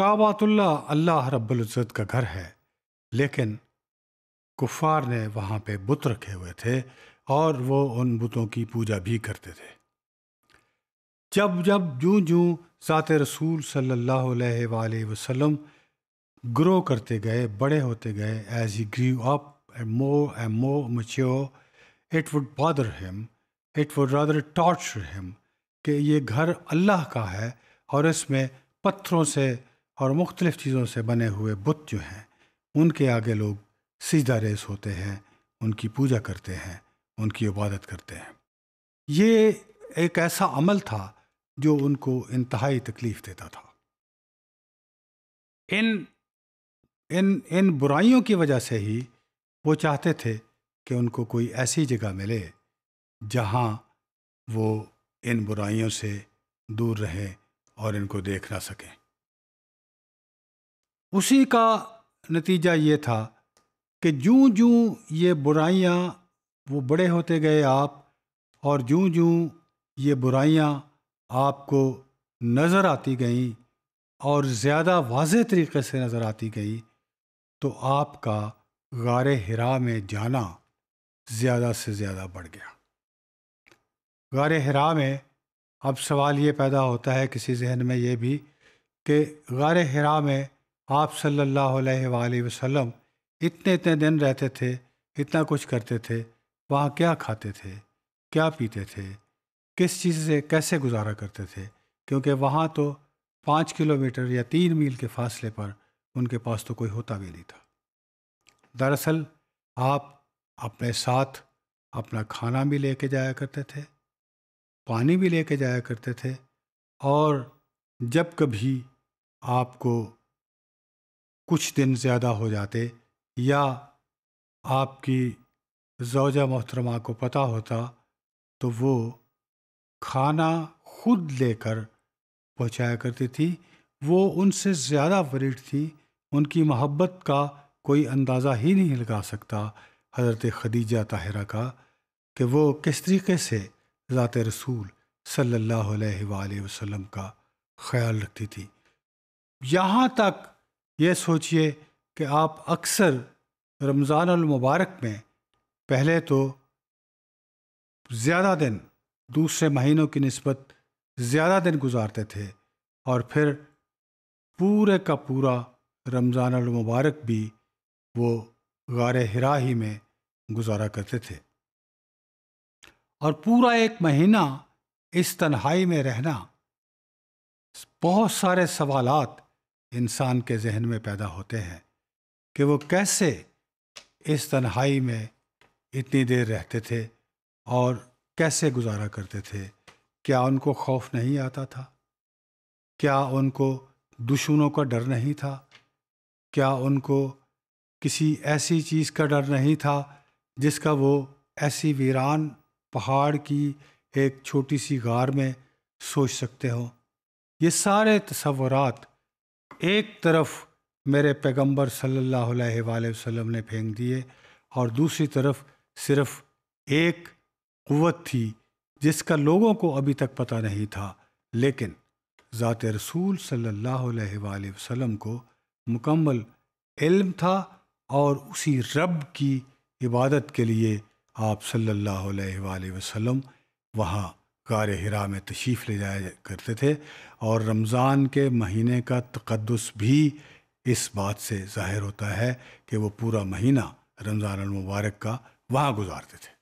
काबातुल्ला अल्लाह रब्बुल्ज़त का घर है लेकिन कुफार ने वहाँ पे बुत रखे हुए थे और वो उन बुतों की पूजा भी करते थे जब जब जूं जूँ ज़ात रसूल सल्लल्लाहु अलैहि वसल्लम ग्रो करते गए बड़े होते गए as he grew up and more and more mature it would bother him it would rather torture him कि ये घर अल्लाह का है और इसमें पत्थरों से और मुख्तलिफ़ चीज़ों से बने हुए बुत जो हैं उनके आगे लोग सजदा रेस होते हैं उनकी पूजा करते हैं उनकी इबादत करते हैं ये एक ऐसा अमल था जो उनको इंतहाई तकलीफ़ देता था इन इन इन बुराइयों की वजह से ही वो चाहते थे कि उनको कोई ऐसी जगह मिले जहाँ वो इन बुराइयों से दूर रहें और इनको देख ना सकें उसी का नतीजा ये था कि जूँ जूँ ये बुराइयाँ वो बड़े होते गए आप और जूँ जूँ ये बुराइयाँ आपको नज़र आती गईं और ज़्यादा वाज तरीके से नज़र आती गई तो आपका गार हरा में जाना ज़्यादा से ज़्यादा बढ़ गया गार हरा में अब सवाल ये पैदा होता है किसी जहन में ये भी कि गार हरा में आप सल्लल्लाहु अलैहि वसल्लम इतने इतने दिन रहते थे इतना कुछ करते थे वहाँ क्या खाते थे क्या पीते थे किस चीज़ से कैसे गुजारा करते थे क्योंकि वहाँ तो पाँच किलोमीटर या तीन मील के फासले पर उनके पास तो कोई होता भी नहीं था दरअसल आप अपने साथ अपना खाना भी लेके जाया करते थे पानी भी लेके जाया करते थे और जब कभी आपको कुछ दिन ज़्यादा हो जाते या आपकी जोजा मोहतरमा को पता होता तो वो खाना खुद लेकर पहुंचाया करती थी वो उनसे ज़्यादा वरीड थी उनकी मोहब्बत का कोई अंदाज़ा ही नहीं लगा सकता हज़रत खदीजा ताहरा का कि वो किस तरीके से ज़ात रसूल सल्लल्लाहु अलैहि वसल्लम का ख्याल रखती थी यहाँ तक ये सोचिए कि आप अक्सर रमज़ानमबारक में पहले तो ज़्यादा दिन दूसरे महीनों की नस्बत ज़्यादा दिन गुजारते थे और फिर पूरे का पूरा रमज़ानमबारक भी वो गार हिरा ही में गुजारा करते थे और पूरा एक महीना इस तन्हाई में रहना बहुत सारे सवालात इंसान के जहन में पैदा होते हैं कि वो कैसे इस तन्हाई में इतनी देर रहते थे और कैसे गुजारा करते थे क्या उनको खौफ नहीं आता था क्या उनको दुश्मनों का डर नहीं था क्या उनको किसी ऐसी चीज़ का डर नहीं था जिसका वो ऐसी वीरान पहाड़ की एक छोटी सी गार में सोच सकते हो ये सारे तस्वरत एक तरफ मेरे पैगंबर सल्लल्लाहु अलैहि वसल्लम ने फेंक दिए और दूसरी तरफ सिर्फ एक क़वत थी जिसका लोगों को अभी तक पता नहीं था लेकिन ज़ात रसूल सल्लल्लाहु अलैहि वसल्लम को मुकम्मल इल्म था और उसी रब की इबादत के लिए आप सल्लल्लाहु अलैहि वसल्लम वहाँ गार हरा में तशीफ़ ले जाया करते थे और रमज़ान के महीने का तकदस भी इस बात से ज़ाहिर होता है कि वो पूरा महीना रमज़ान मुबारक का वहाँ गुजारते थे